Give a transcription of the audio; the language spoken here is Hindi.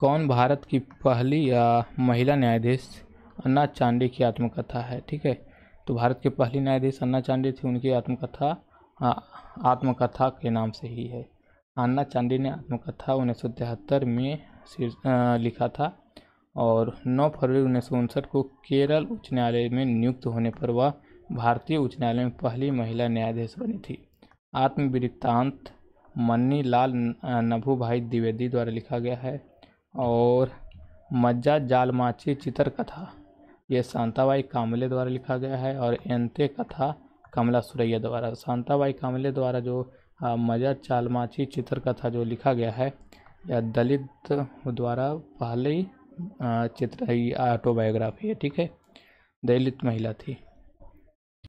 कौन भारत की पहली महिला न्यायाधीश अन्ना चांडी की आत्मकथा है ठीक है तो भारत के पहली न्यायाधीश अन्ना चांडी थी उनकी आत्मकथा आत्मकथा के नाम से ही है अन्ना चांडी ने आत्मकथा उन्नीस सौ तिहत्तर में आ, लिखा था और 9 फरवरी उन्नीस को केरल उच्च न्यायालय में नियुक्त होने पर वह भारतीय उच्च न्यायालय में पहली महिला न्यायाधीश बनी थी आत्मवृत्तांत मन्नी लाल नभू भाई द्विवेदी द्वारा लिखा गया है और मज्जा जालमाची चितर कथा ये शांताबाई कामले द्वारा लिखा गया है और एंते कथा कमला सुरैया द्वारा शांताबाई कामले द्वारा जो मजा चालमाची चित्र कथा जो लिखा गया है या दलित द्वारा पहले ही चित्र ही ऑटोबायोग्राफी है ठीक है दलित महिला थी